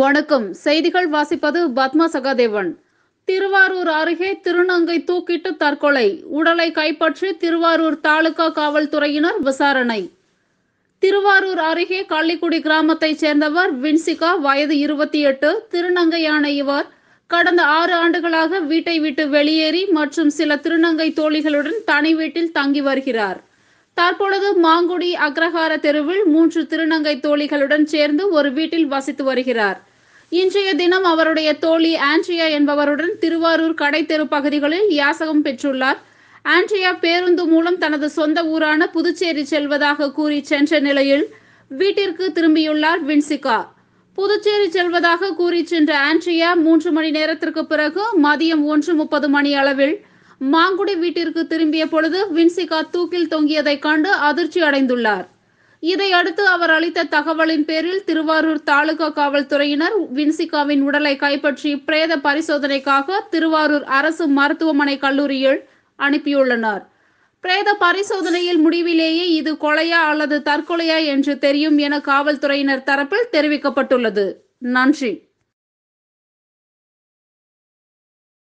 வணக்கம் செய்திகள் வாசிப்பது பத்மா சகாதேவன் திருவாரூர் அருகே திருநங்கை தூக்கிட்டு தற்கொலை உடலை கைப்பற்றி திருவாரூர் தாலுகா காவல்துறையினர் விசாரணை திருவாரூர் அருகே கள்ளிக்குடி கிராமத்தைச் சேர்ந்தவர் வின்சிகா வயது இருபத்தி எட்டு திருநங்கையான இவர் கடந்த ஆறு ஆண்டுகளாக வீட்டை விட்டு வெளியேறி மற்றும் சில திருநங்கை தோழிகளுடன் தனி வீட்டில் தங்கி வருகிறார் தற்பொழுது மாங்குடி அக்ரஹார தெருவில் மூன்று திருநங்கை தோழிகளுடன் சேர்ந்து ஒரு வீட்டில் வசித்து வருகிறார் இன்றைய தினம் அவருடைய தோழி ஆண்ட்ரியா என்பவருடன் திருவாரூர் தெரு பகுதிகளில் யாசகம் பெற்றுள்ளார் ஆண்ட்ரியா பேருந்து மூலம் தனது சொந்த ஊரான புதுச்சேரி செல்வதாக கூறி சென்ற நிலையில் வீட்டிற்கு திரும்பியுள்ளார் வின்சிகா புதுச்சேரி செல்வதாக கூறி சென்ற ஆண்ட்ரியா மூன்று மணி நேரத்திற்கு பிறகு மதியம் ஒன்று முப்பது மணி அளவில் மாங்குடி வீட்டிற்கு திரும்பிய பொழுது வின்சிகா தூக்கில் தொங்கியதைக் கண்டு அதிர்ச்சி அடைந்துள்ளார் இதையடுத்து அவர் அளித்த தகவலின் பேரில் திருவாரூர் தாலுகா காவல்துறையினர் வின்சிகாவின் உடலை கைப்பற்றி பிரேத பரிசோதனைக்காக திருவாரூர் அரசு மருத்துவமனை கல்லூரியில் அனுப்பியுள்ளனர் பிரேத பரிசோதனையில் முடிவிலேயே இது கொலையா அல்லது தற்கொலையா என்று தெரியும் என காவல்துறையினர் தரப்பில் தெரிவிக்கப்பட்டுள்ளது நன்றி